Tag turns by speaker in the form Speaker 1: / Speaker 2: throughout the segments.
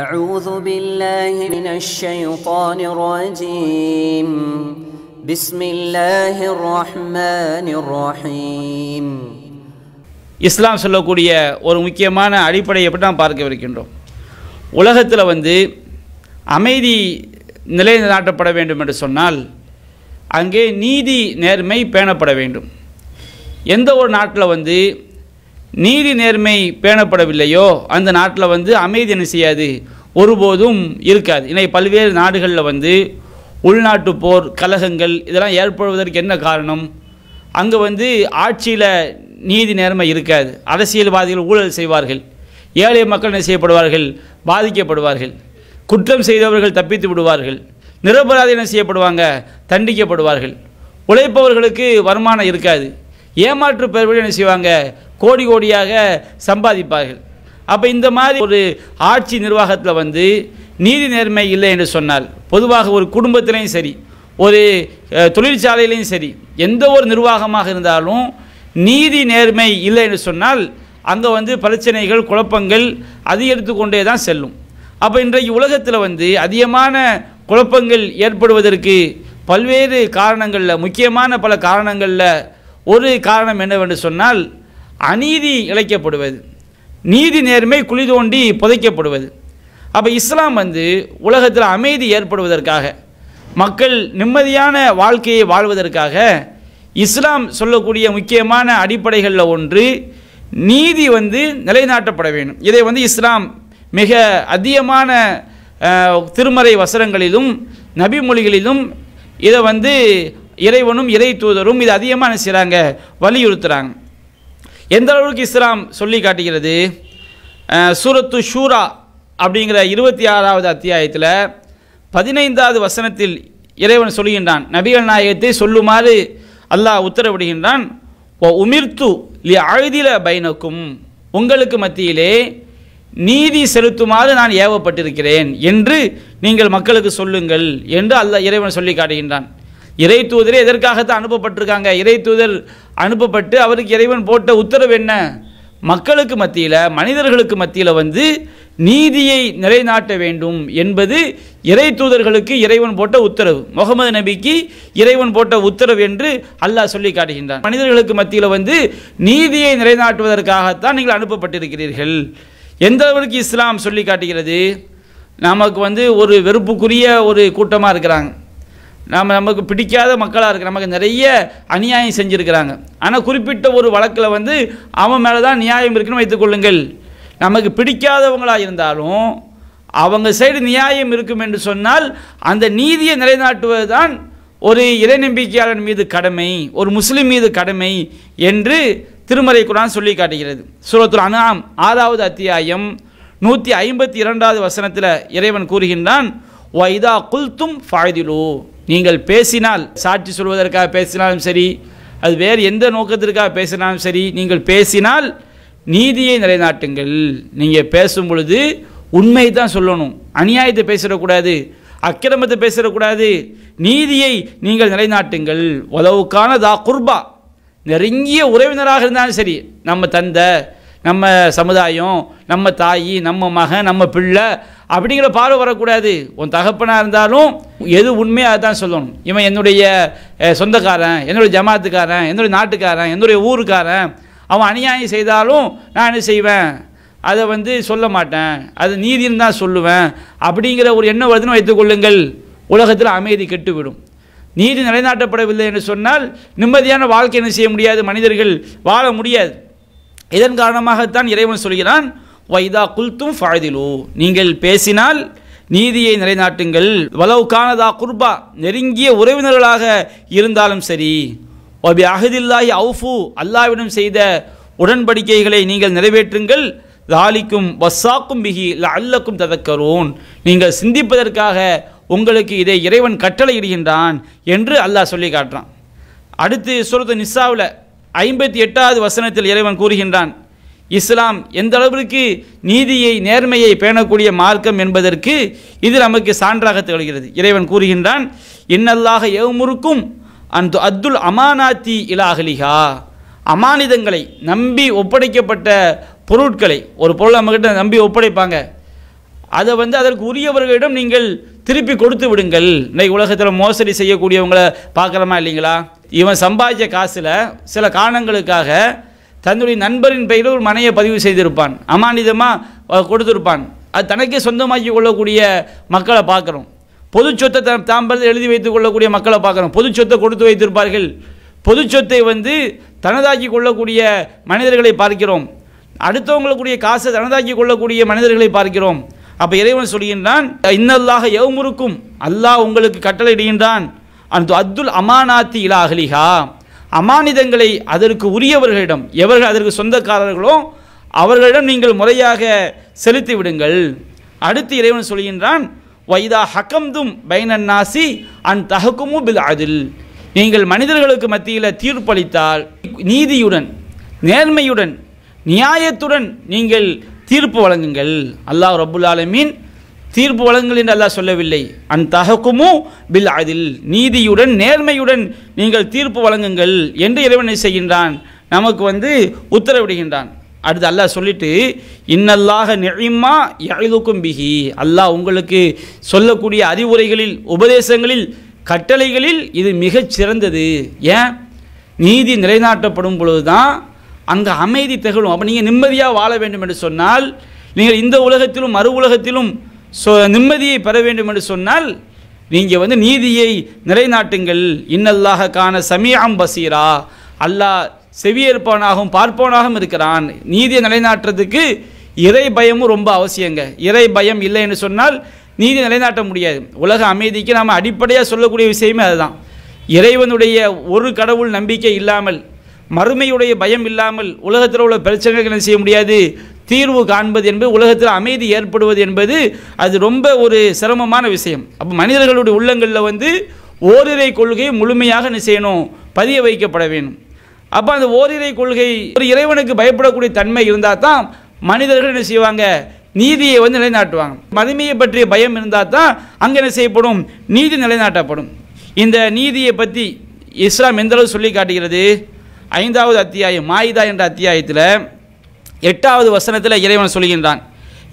Speaker 1: أعوذ بالله من الشيطان الرجيم بسم الله الرحمن الرحيم இஸ்லாம் சொல்லக்கூடிய ஒரு முக்கியமான அடிப்படையை எப்படி நாம் பார்க்க பார்க்கவிருக்கின்றோம் உலகத்தில் வந்து அமைதி நாட்டப்பட வேண்டும் என்று சொன்னால் அங்கே நீதி நேர்மை பேணப்பட வேண்டும் எந்த ஒரு நாட்டில் வந்து நீதி நேர்மை பேணப்படவில்லையோ அந்த நாட்டில் வந்து அமைதி என்ன செய்யாது ஒருபோதும் இருக்காது இன்னைக்கு பல்வேறு நாடுகளில் வந்து உள்நாட்டு போர் கலகங்கள் இதெல்லாம் ஏற்படுவதற்கு என்ன காரணம் அங்கே வந்து ஆட்சியில் நீதி நேர்மை இருக்காது அரசியல்வாதிகள் ஊழல் செய்வார்கள் ஏழை மக்கள் என்ன செய்யப்படுவார்கள் பாதிக்கப்படுவார்கள் குற்றம் செய்தவர்கள் தப்பித்து விடுவார்கள் நிரபராதி என்ன செய்யப்படுவாங்க தண்டிக்கப்படுவார்கள் உழைப்பவர்களுக்கு வருமானம் இருக்காது ஏமாற்று பெறுபடி என்ன செய்வாங்க கோடி கோடியாக சம்பாதிப்பார்கள் அப்போ இந்த மாதிரி ஒரு ஆட்சி நிர்வாகத்தில் வந்து நீதி நேர்மை இல்லை என்று சொன்னால் பொதுவாக ஒரு குடும்பத்திலையும் சரி ஒரு தொழிற்சாலையிலையும் சரி எந்த ஒரு நிர்வாகமாக இருந்தாலும் நீதி நேர்மை இல்லை என்று சொன்னால் அங்கே வந்து பிரச்சனைகள் குழப்பங்கள் அதிகரித்து கொண்டே தான் செல்லும் அப்போ இன்றைக்கு உலகத்தில் வந்து அதிகமான குழப்பங்கள் ஏற்படுவதற்கு பல்வேறு காரணங்களில் முக்கியமான பல காரணங்களில் ஒரு காரணம் என்னவென்று சொன்னால் அநீதி இழைக்கப்படுவது நீதி நேர்மை குழி தோண்டி புதைக்கப்படுவது அப்போ இஸ்லாம் வந்து உலகத்தில் அமைதி ஏற்படுவதற்காக மக்கள் நிம்மதியான வாழ்க்கையை வாழ்வதற்காக இஸ்லாம் சொல்லக்கூடிய முக்கியமான அடிப்படைகளில் ஒன்று நீதி வந்து நிலைநாட்டப்பட வேண்டும் இதை வந்து இஸ்லாம் மிக அதிகமான திருமறை வசரங்களிலும் நபிமொழிகளிலும் இதை வந்து இறைவனும் இறை தூதரும் இது அதிகமாக செய்கிறாங்க வலியுறுத்துகிறாங்க எந்த அளவுக்கு இஸ்லாம் சொல்லி காட்டுகிறது சூரத்து ஷூரா அப்படிங்கிற இருபத்தி ஆறாவது அத்தியாயத்தில் பதினைந்தாவது வசனத்தில் இறைவன் சொல்லுகின்றான் நபிகள் நாயகத்தை சொல்லுமாறு அல்லாஹ் உத்தரவிடுகின்றான் ஓ உமிர்த்து லி அழுதில பைனக்கும் உங்களுக்கு மத்தியிலே நீதி செலுத்துமாறு நான் ஏவப்பட்டிருக்கிறேன் என்று நீங்கள் மக்களுக்கு சொல்லுங்கள் என்று அல்ல இறைவன் சொல்லி காட்டுகின்றான் இறை தூதரே எதற்காகத்தான் அனுப்பப்பட்டிருக்காங்க இறை தூதர் அனுப்பப்பட்டு அவருக்கு இறைவன் போட்ட உத்தரவு என்ன மக்களுக்கு மத்தியில் மனிதர்களுக்கு மத்தியில் வந்து நீதியை நிலைநாட்ட வேண்டும் என்பது இறை தூதர்களுக்கு இறைவன் போட்ட உத்தரவு முகமது நபிக்கு இறைவன் போட்ட உத்தரவு என்று அல்லாஹ் சொல்லி காட்டுகின்றான் மனிதர்களுக்கு மத்தியில் வந்து நீதியை நிலைநாட்டுவதற்காகத்தான் நீங்கள் அனுப்பப்பட்டிருக்கிறீர்கள் எந்த அளவிற்கு இஸ்லாம் சொல்லி காட்டுகிறது நமக்கு வந்து ஒரு வெறுப்புக்குரிய ஒரு கூட்டமாக இருக்கிறாங்க நம்ம நமக்கு பிடிக்காத மக்களாக இருக்குது நமக்கு நிறைய அநியாயம் செஞ்சுருக்கிறாங்க ஆனால் குறிப்பிட்ட ஒரு வழக்கில் வந்து அவன் மேலே தான் நியாயம் இருக்குன்னு வைத்துக்கொள்ளுங்கள் நமக்கு பிடிக்காதவங்களாக இருந்தாலும் அவங்க சைடு நியாயம் இருக்கும் என்று சொன்னால் அந்த நீதியை நிலைநாட்டுவது தான் ஒரு நம்பிக்கையாளன் மீது கடமை ஒரு முஸ்லீம் மீது கடமை என்று திருமறை குரான் சொல்லி காட்டுகிறது சூரத்துல் அனாம் ஆறாவது அத்தியாயம் நூற்றி ஐம்பத்தி இரண்டாவது வசனத்தில் இறைவன் கூறுகின்றான் வைதா குல்தும் ஃபாய்திலு நீங்கள் பேசினால் சாட்சி சொல்வதற்காக பேசினாலும் சரி அது வேறு எந்த நோக்கத்திற்காக பேசினாலும் சரி நீங்கள் பேசினால் நீதியை நிலைநாட்டுங்கள் நீங்கள் பேசும் பொழுது உண்மை தான் சொல்லணும் அநியாயத்தை பேசிடக்கூடாது அக்கிரமத்தை பேசிடக்கூடாது நீதியை நீங்கள் நிலைநாட்டுங்கள் உதவுக்கான தா குர்பா நெருங்கிய உறவினராக இருந்தாலும் சரி நம்ம தந்தை நம்ம சமுதாயம் நம்ம தாய் நம்ம மகன் நம்ம பிள்ளை அப்படிங்கிற பார்வை வரக்கூடாது உன் தகப்பனாக இருந்தாலும் எது உண்மையாக தான் சொல்லணும் இவன் என்னுடைய சொந்தக்காரன் என்னுடைய ஜமாத்துக்காரன் என்னுடைய நாட்டுக்காரன் என்னுடைய ஊருக்காரன் அவன் அநியாயம் செய்தாலும் நான் என்ன செய்வேன் அதை வந்து சொல்ல மாட்டேன் அது நீதின்னு தான் சொல்லுவேன் அப்படிங்கிற ஒரு எண்ணம் வருதுன்னு வைத்துக்கொள்ளுங்கள் உலகத்தில் அமைதி கெட்டுவிடும் நீதி நிலைநாட்டப்படவில்லை என்று சொன்னால் நிம்மதியான வாழ்க்கை என்ன செய்ய முடியாது மனிதர்கள் வாழ முடியாது இதன் காரணமாகத்தான் இறைவன் சொல்கிறான் வைதா குல்தும் ஃபாய்திலு நீங்கள் பேசினால் நீதியை நிலைநாட்டுங்கள் வலவு காணதா குர்பா நெருங்கிய உறவினர்களாக இருந்தாலும் சரி ஒபி அகதில்லாய் அவுஃபு அல்லாவிடம் செய்த உடன்படிக்கைகளை நீங்கள் நிறைவேற்றுங்கள் லாலிக்கும் வஸ்ஸாக்கும் பிகி அல்லக்கும் ததக்கரோன் நீங்கள் சிந்திப்பதற்காக உங்களுக்கு இதை இறைவன் கட்டளையிடுகின்றான் என்று அல்லாஹ் சொல்லி காட்டுறான் அடுத்து சுரத்து நிசாவில் ஐம்பத்தி எட்டாவது வசனத்தில் இறைவன் கூறுகின்றான் இஸ்லாம் எந்த அளவிற்கு நீதியை நேர்மையை பேணக்கூடிய மார்க்கம் என்பதற்கு இது நமக்கு சான்றாக திகழ்கிறது இறைவன் கூறுகின்றான் இன்னல்லாக எவமுறுக்கும் அந்த அத்துல் அமானாத்தி இலாகலிகா அமானிதங்களை நம்பி ஒப்படைக்கப்பட்ட பொருட்களை ஒரு பொருள் நம்மகிட்ட நம்பி ஒப்படைப்பாங்க அதை வந்து அதற்கு உரியவர்களிடம் நீங்கள் திருப்பி கொடுத்து விடுங்கள் இன்றைக்கு உலகத்தில் மோசடி செய்யக்கூடியவங்களை பார்க்குறோமா இல்லைங்களா இவன் சம்பாதிச்ச காசில் சில காரணங்களுக்காக தன்னுடைய நண்பரின் பெயரில் ஒரு மனையை பதிவு செய்திருப்பான் அமானிதமாக கொடுத்துருப்பான் அது தனக்கே சொந்தமாக்கி கொள்ளக்கூடிய மக்களை பார்க்குறோம் பொது சொத்தை த தாம்பரத்தில் எழுதி வைத்துக் கொள்ளக்கூடிய மக்களை பார்க்குறோம் பொது சொத்தை கொடுத்து வைத்திருப்பார்கள் பொது சொத்தை வந்து தனதாக்கி கொள்ளக்கூடிய மனிதர்களை பார்க்கிறோம் அடுத்தவங்களுக்குரிய காசை தனதாக்கி கொள்ளக்கூடிய மனிதர்களை பார்க்கிறோம் அப்போ இறைவன் சொல்கின்றான் இன்னல்லாக எவ்முறுக்கும் அல்லாஹ் உங்களுக்கு கட்டளையிடுகின்றான் அந்த அப்துல் அமானாத்தி இலாகலிகா அமானிதங்களை அதற்கு உரியவர்களிடம் எவர்கள் அதற்கு சொந்தக்காரர்களோ அவர்களிடம் நீங்கள் முறையாக செலுத்தி விடுங்கள் அடுத்து இறைவன் சொல்கின்றான் வைதா ஹக்கம்தும் பைனன் நாசி அன் தஹக்குமு பில் அதில் நீங்கள் மனிதர்களுக்கு மத்தியில் தீர்ப்பளித்தால் நீதியுடன் நேர்மையுடன் நியாயத்துடன் நீங்கள் தீர்ப்பு வழங்குங்கள் அல்லாஹ் ரபுல் ஆலமீன் தீர்ப்பு வழங்குங்கள் என்று அல்லாஹ் சொல்லவில்லை தகக்குமோ பில் அதில் நீதியுடன் நேர்மையுடன் நீங்கள் தீர்ப்பு வழங்குங்கள் என்று இறைவனை செய்கின்றான் நமக்கு வந்து உத்தரவிடுகின்றான் அடுத்து அல்லாஹ் சொல்லிட்டு இன்னல்லாக நெழிமா எழுதுக்கும் பிகி அல்லாஹ் உங்களுக்கு சொல்லக்கூடிய அறிவுரைகளில் உபதேசங்களில் கட்டளைகளில் இது மிகச் சிறந்தது ஏன் நீதி நிலைநாட்டப்படும் பொழுது தான் அங்கே அமைதி திகழும் அப்போ நீங்கள் நிம்மதியாக வாழ வேண்டும் என்று சொன்னால் நீங்கள் இந்த உலகத்திலும் மறு உலகத்திலும் ஸோ நிம்மதியை பெற வேண்டும் என்று சொன்னால் நீங்கள் வந்து நீதியை நிலைநாட்டுங்கள் இன்னல்லாக காண சமீஅம் பசீரா அல்லாஹ் செவியேற்பவனாகவும் பார்ப்பவனாகவும் இருக்கிறான் நீதியை நிலைநாட்டுறதுக்கு இறை பயமும் ரொம்ப அவசியங்க இறை பயம் இல்லை என்று சொன்னால் நீதி நிலைநாட்ட முடியாது உலக அமைதிக்கு நாம் அடிப்படையாக சொல்லக்கூடிய விஷயமே அதுதான் இறைவனுடைய ஒரு கடவுள் நம்பிக்கை இல்லாமல் மறுமையுடைய பயம் இல்லாமல் உலகத்தில் உள்ள பிரச்சனைகள் என்ன செய்ய முடியாது தீர்வு காண்பது என்பது உலகத்தில் அமைதி ஏற்படுவது என்பது அது ரொம்ப ஒரு சிரமமான விஷயம் அப்போ மனிதர்களுடைய உள்ளங்களில் வந்து ஓரிரை கொள்கை முழுமையாக செய்யணும் பதிய வைக்கப்பட வேணும் அப்போ அந்த ஓரிரை கொள்கை ஒரு இறைவனுக்கு பயப்படக்கூடிய தன்மை இருந்தால் தான் மனிதர்கள் என்ன செய்வாங்க நீதியை வந்து நிலைநாட்டுவாங்க மதுமையை பற்றிய பயம் இருந்தால் தான் அங்கே என்ன செய்யப்படும் நீதி நிலைநாட்டப்படும் இந்த நீதியை பற்றி இஸ்லாம் எந்தளவு சொல்லி காட்டுகிறது ஐந்தாவது அத்தியாயம் மாயிதா என்ற அத்தியாயத்தில் எட்டாவது வசனத்தில் இறைவன் சொல்கின்றான்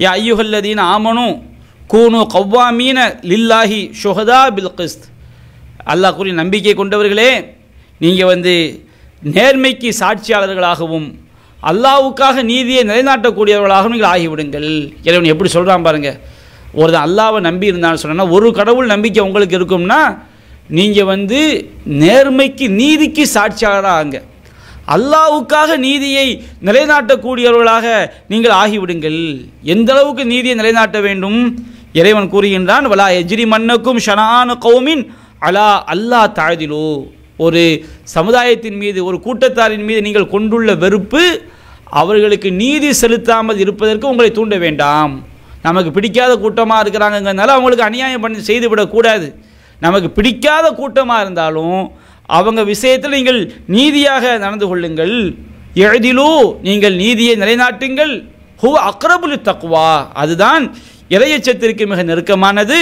Speaker 1: ஏ ஐயுகல்லதீன் ஆமனு கூனு கவ்வாமீன லில்லாஹி ஷுஹதா பில் கிஸ்த் அல்லாஹ் கூறி நம்பிக்கை கொண்டவர்களே நீங்கள் வந்து நேர்மைக்கு சாட்சியாளர்களாகவும் அல்லாவுக்காக நீதியை நிலைநாட்டக்கூடியவர்களாகவும் நீங்கள் ஆகிவிடுங்கள் இறைவன் எப்படி சொல்கிறான் பாருங்கள் ஒரு அல்லாவை நம்பி இருந்தான்னு சொன்னால் ஒரு கடவுள் நம்பிக்கை உங்களுக்கு இருக்கும்னா நீங்கள் வந்து நேர்மைக்கு நீதிக்கு சாட்சியாளராக அங்கே அல்லாவுக்காக நீதியை நிலைநாட்டக்கூடியவர்களாக நீங்கள் ஆகிவிடுங்கள் எந்த அளவுக்கு நீதியை நிலைநாட்ட வேண்டும் இறைவன் கூறுகின்றான் வலா எஜிரி மன்னக்கும் ஷனான கௌமின் அலா அல்லா தாழ்திலோ ஒரு சமுதாயத்தின் மீது ஒரு கூட்டத்தாரின் மீது நீங்கள் கொண்டுள்ள வெறுப்பு அவர்களுக்கு நீதி செலுத்தாமல் இருப்பதற்கு உங்களை தூண்ட வேண்டாம் நமக்கு பிடிக்காத கூட்டமாக இருக்கிறாங்கங்கிறதுனால அவங்களுக்கு அநியாயம் பண்ணி செய்துவிடக்கூடாது நமக்கு பிடிக்காத கூட்டமாக இருந்தாலும் அவங்க விஷயத்தில் நீங்கள் நீதியாக நடந்து கொள்ளுங்கள் எழுதிலோ நீங்கள் நீதியை நிலைநாட்டுங்கள் ஹூ அக்ரபுலி தக்குவா அதுதான் இறையச்சத்திற்கு மிக நெருக்கமானது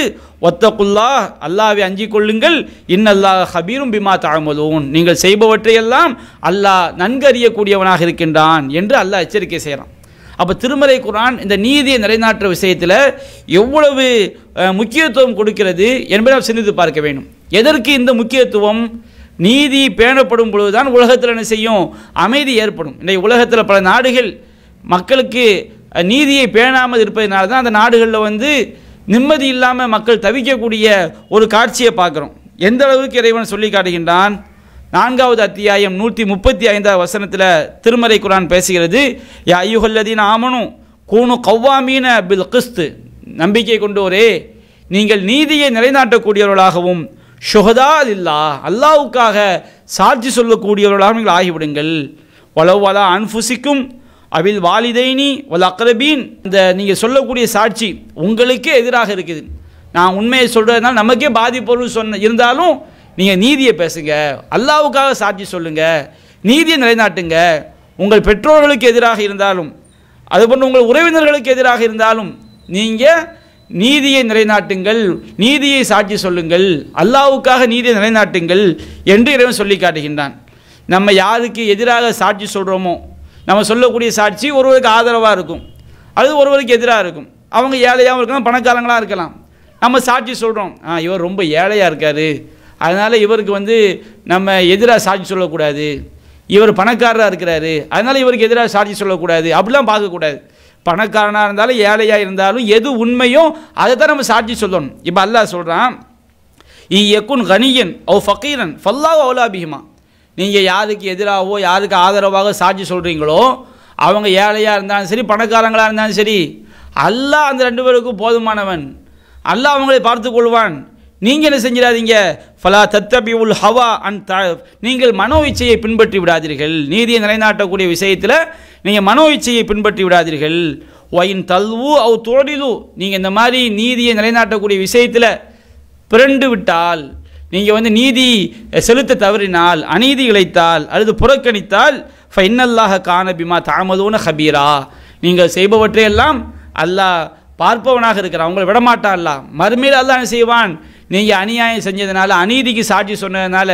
Speaker 1: ஒத்தகுல்லா அல்லாவை அஞ்சி கொள்ளுங்கள் இன்னல்லாஹ் ஹபீரும் பிமா தாழ்மலூன் நீங்கள் செய்பவற்றையெல்லாம் அல்லாஹ் நன்கறியக்கூடியவனாக இருக்கின்றான் என்று அல்லாஹ் எச்சரிக்கை செய்கிறான் அப்போ திருமலை குரான் இந்த நீதியை நிலைநாட்டுற விஷயத்தில் எவ்வளவு முக்கியத்துவம் கொடுக்கிறது என்பதை சிந்தித்து பார்க்க வேண்டும் எதற்கு இந்த முக்கியத்துவம் நீதி பேணப்படும் பொழுதுதான் உலகத்தில் என்ன செய்யும் அமைதி ஏற்படும் இன்றைக்கு உலகத்தில் பல நாடுகள் மக்களுக்கு நீதியை பேணாமல் இருப்பதனால தான் அந்த நாடுகளில் வந்து நிம்மதி இல்லாமல் மக்கள் தவிக்கக்கூடிய ஒரு காட்சியை பார்க்குறோம் எந்த அளவுக்கு இறைவன் சொல்லி காட்டுகின்றான் நான்காவது அத்தியாயம் நூற்றி முப்பத்தி ஐந்தாவது வசனத்தில் திருமறை குரான் பேசுகிறது யா ஐயுகல்லதீன் ஆமனும் கூணு கவ்வாமீன பில் கிறிஸ்து நம்பிக்கை கொண்டோரே நீங்கள் நீதியை நிலைநாட்டக்கூடியவர்களாகவும் ஷுகதா இல்லா அல்லாவுக்காக சாட்சி சொல்லக்கூடியவர்களாக நீங்கள் ஆகிவிடுங்கள் வளவு வலா அன்புசிக்கும் அவில் வாலிதைனி வல் அக்ரபீன் இந்த நீங்கள் சொல்லக்கூடிய சாட்சி உங்களுக்கே எதிராக இருக்குது நான் உண்மையை சொல்கிறதுனால நமக்கே பாதிப்பொருள் சொன்ன இருந்தாலும் நீங்கள் நீதியை பேசுங்க அல்லாவுக்காக சாட்சி சொல்லுங்கள் நீதியை நிலைநாட்டுங்க உங்கள் பெற்றோர்களுக்கு எதிராக இருந்தாலும் அதுபோன்று உங்கள் உறவினர்களுக்கு எதிராக இருந்தாலும் நீங்கள் நீதியை நிலைநாட்டுங்கள் நீதியை சாட்சி சொல்லுங்கள் அல்லாவுக்காக நீதியை நிலைநாட்டுங்கள் என்று இறைவன் சொல்லி காட்டுகின்றான் நம்ம யாருக்கு எதிராக சாட்சி சொல்கிறோமோ நம்ம சொல்லக்கூடிய சாட்சி ஒருவருக்கு ஆதரவாக இருக்கும் அது ஒருவருக்கு எதிராக இருக்கும் அவங்க ஏழையாகவும் இருக்கலாம் பணக்காரங்களாக இருக்கலாம் நம்ம சாட்சி சொல்கிறோம் ஆ இவர் ரொம்ப ஏழையாக இருக்கார் அதனால் இவருக்கு வந்து நம்ம எதிராக சாட்சி சொல்லக்கூடாது இவர் பணக்காரராக இருக்கிறாரு அதனால் இவருக்கு எதிராக சாட்சி சொல்லக்கூடாது அப்படிலாம் பார்க்கக்கூடாது பணக்காரனாக இருந்தாலும் ஏழையாக இருந்தாலும் எது உண்மையோ அதை தான் நம்ம சாட்சி சொல்லணும் இப்போ அல்லாஹ் சொல்கிறான் இ எக்குன் கனியன் ஓ ஃபக்கீரன் ஃபல்லாக அவுலாபிகமா நீங்கள் யாருக்கு எதிராகவோ யாருக்கு ஆதரவாக சாட்சி சொல்கிறீங்களோ அவங்க ஏழையாக இருந்தாலும் சரி பணக்காரங்களாக இருந்தாலும் சரி அல்லாஹ் அந்த ரெண்டு பேருக்கும் போதுமானவன் அல்லா அவங்களை பார்த்து கொள்வான் நீங்கள் என்ன செஞ்சிடாதீங்க ஃபலா தத்தபி உல் ஹவா அண்ட் நீங்கள் மனோ இச்சையை பின்பற்றி விடாதீர்கள் நீதியை நிலைநாட்டக்கூடிய விஷயத்தில் நீங்கள் மனோ இச்சையை பின்பற்றி விடாதீர்கள் ஒயின் தல்வு அவு தோடிலு நீங்கள் இந்த மாதிரி நீதியை நிலைநாட்டக்கூடிய விஷயத்தில் பிறண்டு விட்டால் நீங்கள் வந்து நீதி செலுத்த தவறினால் அநீதி இழைத்தால் அல்லது புறக்கணித்தால் ஃபைன்னல்லாக காணபிமா தாமதோன ஹபீரா நீங்கள் செய்பவற்றையெல்லாம் அல்லாஹ் பார்ப்பவனாக இருக்கிறான் உங்களை விடமாட்டான்லாம் மறுமையில் அல்லாஹ் செய்வான் நீங்கள் அநியாயம் செஞ்சதுனால அநீதிக்கு சாட்சி சொன்னதுனால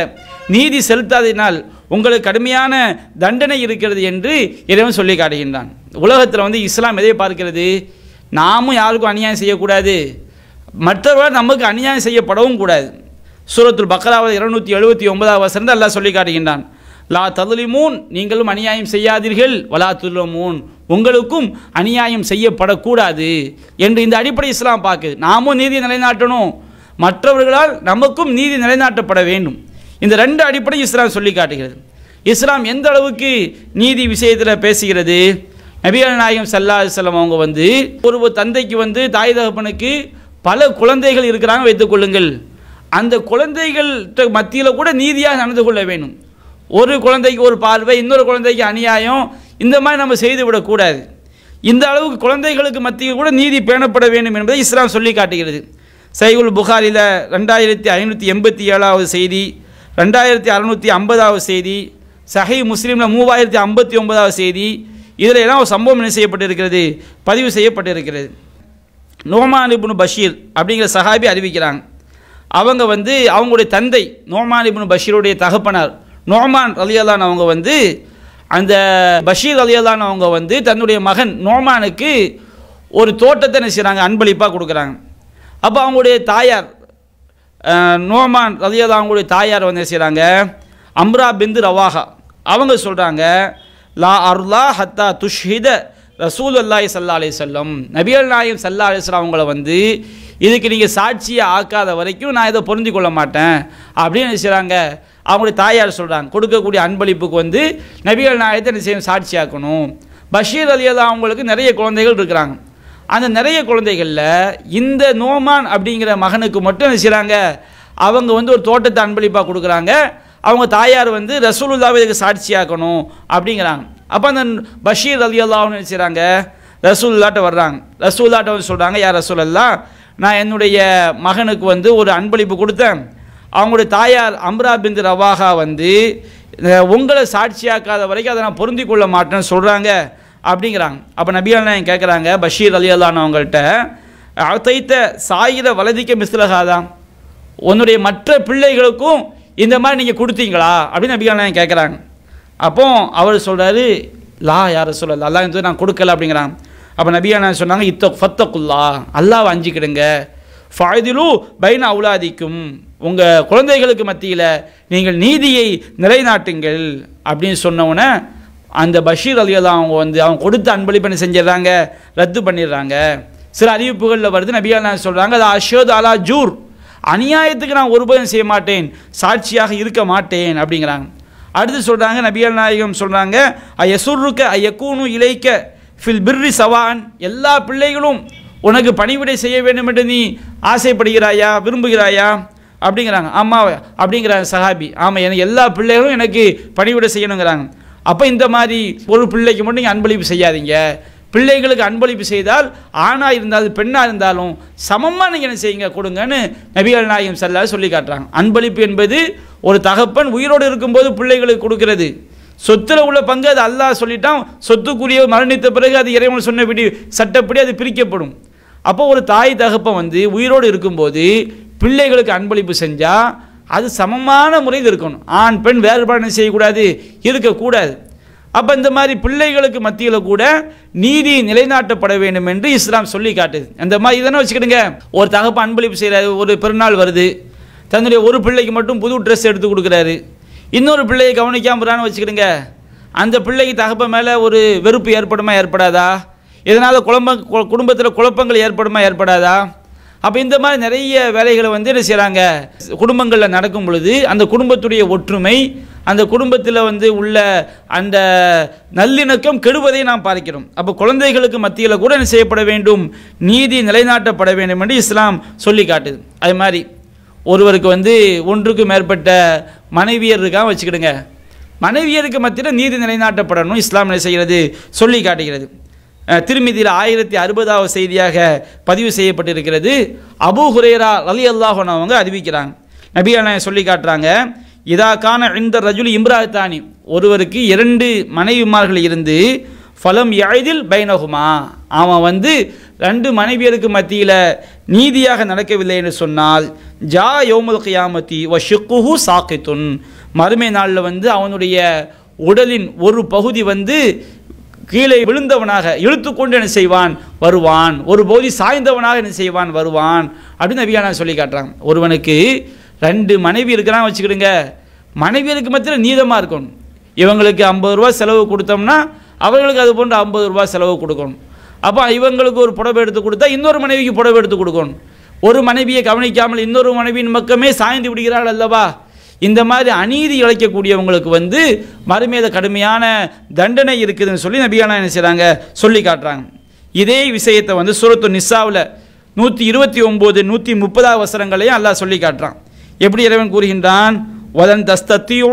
Speaker 1: நீதி செலுத்தாததினால் உங்களுக்கு கடுமையான தண்டனை இருக்கிறது என்று இறைவன் சொல்லி காட்டுகின்றான் உலகத்தில் வந்து இஸ்லாம் எதை பார்க்கிறது நாமும் யாருக்கும் அநியாயம் செய்யக்கூடாது மற்றவர்கள் நமக்கு அநியாயம் செய்யப்படவும் கூடாது சூரத்துல் பக்கராவது இருநூற்றி எழுபத்தி ஒன்பதாவது வசனம் எல்லாம் சொல்லி காட்டுகின்றான் லா மூன் நீங்களும் அநியாயம் செய்யாதீர்கள் வலா மூன் உங்களுக்கும் அநியாயம் செய்யப்படக்கூடாது என்று இந்த அடிப்படை இஸ்லாம் பார்க்குது நாமும் நீதி நிலைநாட்டணும் மற்றவர்களால் நமக்கும் நீதி நிலைநாட்டப்பட வேண்டும் இந்த ரெண்டு அடிப்படை இஸ்லாம் சொல்லி காட்டுகிறது இஸ்லாம் எந்த அளவுக்கு நீதி விஷயத்தில் பேசுகிறது நபிகள் நாயகம் சல்லா அலுவலம் அவங்க வந்து ஒரு தந்தைக்கு வந்து தாய் தகப்பனுக்கு பல குழந்தைகள் இருக்கிறாங்க வைத்துக்கொள்ளுங்கள் அந்த குழந்தைகள்கிட்ட மத்தியில் கூட நீதியாக நடந்து கொள்ள வேணும் ஒரு குழந்தைக்கு ஒரு பார்வை இன்னொரு குழந்தைக்கு அநியாயம் இந்த மாதிரி நம்ம செய்து விடக்கூடாது இந்த அளவுக்கு குழந்தைகளுக்கு மத்தியில் கூட நீதி பேணப்பட வேண்டும் என்பதை இஸ்லாம் சொல்லி காட்டுகிறது சைகுல் புகாரில் ரெண்டாயிரத்தி ஐநூற்றி எண்பத்தி ஏழாவது செய்தி ரெண்டாயிரத்தி அறநூற்றி ஐம்பதாவது செய்தி சஹை முஸ்லீமில் மூவாயிரத்தி ஐம்பத்தி ஒன்பதாவது செய்தி இதில் எல்லாம் ஒரு சம்பவம் என்ன செய்யப்பட்டிருக்கிறது பதிவு செய்யப்பட்டிருக்கிறது நோமான் இப்னு பஷீர் அப்படிங்கிற சஹாபி அறிவிக்கிறாங்க அவங்க வந்து அவங்களுடைய தந்தை நோமான் இப்னு பஷீருடைய தகப்பனார் நோமான் அலியல்லான் அவங்க வந்து அந்த பஷீர் அலியல்லான் அவங்க வந்து தன்னுடைய மகன் நோமானுக்கு ஒரு தோட்டத்தை என்ன செய்கிறாங்க அன்பளிப்பாக கொடுக்குறாங்க அப்போ அவங்களுடைய தாயார் நோமான் ரதியதா அவங்களுடைய தாயார் வந்து செய்கிறாங்க அம்ரா பிந்து ரவாஹா அவங்க சொல்கிறாங்க லா அர்லா ஹத்தா துஷ்ஹித ரசூல் அல்லாஹி சல்லா அலி சொல்லம் நபியல் நாயம் சல்லா அலிஸ்லாம் அவங்கள வந்து இதுக்கு நீங்கள் சாட்சியை ஆக்காத வரைக்கும் நான் இதை புரிஞ்சு கொள்ள மாட்டேன் அப்படின்னு செய்கிறாங்க அவங்களுடைய தாயார் சொல்கிறாங்க கொடுக்கக்கூடிய அன்பளிப்புக்கு வந்து நபிகள் நாயத்தை நிச்சயம் சாட்சியாக்கணும் பஷீர் அலியதா அவங்களுக்கு நிறைய குழந்தைகள் இருக்கிறாங்க அந்த நிறைய குழந்தைகளில் இந்த நோமான் அப்படிங்கிற மகனுக்கு மட்டும் என்ன செய்கிறாங்க அவங்க வந்து ஒரு தோட்டத்தை அன்பளிப்பாக கொடுக்குறாங்க அவங்க தாயார் வந்து ரசூலுல்லாவை இதுக்கு சாட்சியாக்கணும் அப்படிங்கிறாங்க அப்போ அந்த பஷீர் அலி அல்லாஹ்னு செய்கிறாங்க ரசூல்லாட்ட வர்றாங்க ரசூல்லாட்ட வந்து சொல்கிறாங்க யார் ரசூல் அல்லா நான் என்னுடைய மகனுக்கு வந்து ஒரு அன்பளிப்பு கொடுத்தேன் அவங்களுடைய தாயார் அம்ரா பிந்து ரவாகா வந்து உங்களை சாட்சியாக்காத வரைக்கும் அதை நான் பொருந்திக்கொள்ள கொள்ள மாட்டேன்னு சொல்கிறாங்க அப்படிங்கிறாங்க அப்போ நபியான கேட்குறாங்க பஷீர் அலி அவங்கள்ட்ட அத்தைத்த சாயிர வலதிக்க மிஸ்லகாதான் உன்னுடைய மற்ற பிள்ளைகளுக்கும் இந்த மாதிரி நீங்கள் கொடுத்தீங்களா அப்படின்னு நபியான கேட்குறாங்க அப்போ அவர் சொல்கிறாரு லா யார சொல்லல அல்லா இந்த நான் கொடுக்கல அப்படிங்கிறாங்க அப்போ நபியான சொன்னாங்க இத்த ஃபத்தக்குல்லா அல்லாவை அஞ்சிக்கிடுங்க ஃபாய்திலு பைன் அவுலாதிக்கும் உங்கள் குழந்தைகளுக்கு மத்தியில் நீங்கள் நீதியை நிலைநாட்டுங்கள் அப்படின்னு சொன்னவுடனே அந்த பஷீர் அலியெல்லாம் அவங்க வந்து அவங்க கொடுத்து அன்பளிப்பனை செஞ்சிடறாங்க ரத்து பண்ணிடுறாங்க சில அறிவிப்புகளில் வருது நபிகள் நான் சொல்கிறாங்க அது அஷோத் அலா ஜூர் அநியாயத்துக்கு நான் ஒருபோதும் செய்ய மாட்டேன் சாட்சியாக இருக்க மாட்டேன் அப்படிங்கிறாங்க அடுத்து சொல்கிறாங்க நபியல் நாயகம் சொல்கிறாங்க அயசுருக்க அயக்கூனு இலைக்க ஃபில் பிர்ரி சவான் எல்லா பிள்ளைகளும் உனக்கு பணிவிடை செய்ய வேண்டும் என்று நீ ஆசைப்படுகிறாயா விரும்புகிறாயா அப்படிங்கிறாங்க ஆமாம் அப்படிங்கிறாங்க சஹாபி ஆமாம் எனக்கு எல்லா பிள்ளைகளும் எனக்கு பணிவிடை செய்யணுங்கிறாங்க அப்போ இந்த மாதிரி ஒரு பிள்ளைக்கு மட்டும் நீங்கள் அன்பளிப்பு செய்யாதீங்க பிள்ளைகளுக்கு அன்பளிப்பு செய்தால் ஆணாக இருந்தாலும் பெண்ணாக இருந்தாலும் சமமாக நீங்கள் என்ன செய்யுங்க கொடுங்கன்னு நபிகள் நாயகம் செல்லாது சொல்லி காட்டுறாங்க அன்பளிப்பு என்பது ஒரு தகப்பன் உயிரோடு இருக்கும்போது பிள்ளைகளுக்கு கொடுக்கறது சொத்தில் உள்ள பங்கு அது அல்லாஹ் சொல்லிட்டான் சொத்துக்குரிய மரணித்த பிறகு அது இறைவன் சொன்னபடி சட்டப்படி அது பிரிக்கப்படும் அப்போ ஒரு தாய் தகப்பன் வந்து உயிரோடு இருக்கும்போது பிள்ளைகளுக்கு அன்பளிப்பு செஞ்சால் அது சமமான முறையில் இருக்கணும் ஆண் பெண் வேறுபாடு செய்யக்கூடாது இருக்கக்கூடாது அப்போ இந்த மாதிரி பிள்ளைகளுக்கு மத்தியில் கூட நீதி நிலைநாட்டப்பட வேண்டும் என்று இஸ்லாம் சொல்லி காட்டுது அந்த மாதிரி இதெல்லாம் வச்சுக்கிடுங்க ஒரு தகப்பு அன்பளிப்பு செய்கிறாரு ஒரு பெருநாள் வருது தன்னுடைய ஒரு பிள்ளைக்கு மட்டும் புது ட்ரெஸ் எடுத்து கொடுக்குறாரு இன்னொரு பிள்ளையை கவனிக்காமறான்னு வச்சுக்கிடுங்க அந்த பிள்ளைக்கு தகப்ப மேலே ஒரு வெறுப்பு ஏற்படுமா ஏற்படாதா இதனால் குழம்ப குடும்பத்தில் குழப்பங்கள் ஏற்படுமா ஏற்படாதா அப்போ இந்த மாதிரி நிறைய வேலைகளை வந்து என்ன செய்கிறாங்க குடும்பங்களில் நடக்கும் பொழுது அந்த குடும்பத்துடைய ஒற்றுமை அந்த குடும்பத்தில் வந்து உள்ள அந்த நல்லிணக்கம் கெடுவதை நாம் பார்க்கிறோம் அப்போ குழந்தைகளுக்கு மத்தியில் கூட என்ன செய்யப்பட வேண்டும் நீதி நிலைநாட்டப்பட வேண்டும் என்று இஸ்லாம் சொல்லி காட்டுது அது மாதிரி ஒருவருக்கு வந்து ஒன்றுக்கு மேற்பட்ட மனைவியர் இருக்கா வச்சுக்கிடுங்க மனைவியருக்கு மத்தியில் நீதி நிலைநாட்டப்படணும் இஸ்லாம் என்ன செய்கிறது சொல்லி காட்டுகிறது திருமதியில் ஆயிரத்தி அறுபதாவது செய்தியாக பதிவு செய்யப்பட்டிருக்கிறது அபு ஹுரேரா அலி அவங்க அறிவிக்கிறாங்க நபியான சொல்லி காட்டுறாங்க இதாக்கான இந்த ரஜுல் இம்ராஹித்தானி ஒருவருக்கு இரண்டு மனைவிமார்கள் இருந்து ஃபலம் எழுதில் பைனகுமா அவன் வந்து ரெண்டு மனைவியருக்கு மத்தியில் நீதியாக நடக்கவில்லை என்று சொன்னால் ஜா யோமுல் கியாமத்தி வ ஷுக்குஹு சாக்கித்துன் மறுமை நாளில் வந்து அவனுடைய உடலின் ஒரு பகுதி வந்து கீழே விழுந்தவனாக இழுத்து கொண்டு என்ன செய்வான் வருவான் ஒரு போதி சாய்ந்தவனாக என்ன செய்வான் வருவான் அப்படின்னு அபியானா சொல்லி காட்டுறான் ஒருவனுக்கு ரெண்டு மனைவி இருக்கிறான் வச்சுக்கிடுங்க மனைவியருக்கு மத்தியில் நீதமாக இருக்கணும் இவங்களுக்கு ஐம்பது ரூபா செலவு கொடுத்தோம்னா அவர்களுக்கு அது போன்ற ஐம்பது ரூபா செலவு கொடுக்கணும் அப்போ இவங்களுக்கு ஒரு புடவை எடுத்து கொடுத்தா இன்னொரு மனைவிக்கு புடவை எடுத்து கொடுக்கணும் ஒரு மனைவியை கவனிக்காமல் இன்னொரு மனைவியின் மக்கமே சாய்ந்து விடுகிறாள் அல்லவா இந்த மாதிரி அநீதி இழைக்கக்கூடியவங்களுக்கு வந்து மறுமேத கடுமையான தண்டனை இருக்குதுன்னு சொல்லி நபியானா என்ன செய்கிறாங்க சொல்லி காட்டுறாங்க இதே விஷயத்தை வந்து சூரத்து நிசாவில் நூற்றி இருபத்தி ஒம்பது நூற்றி முப்பதாவது வசரங்களையும் அல்லாஹ் சொல்லி காட்டுறான் எப்படி இறைவன் கூறுகின்றான் வதன் தஸ்தத்தியூ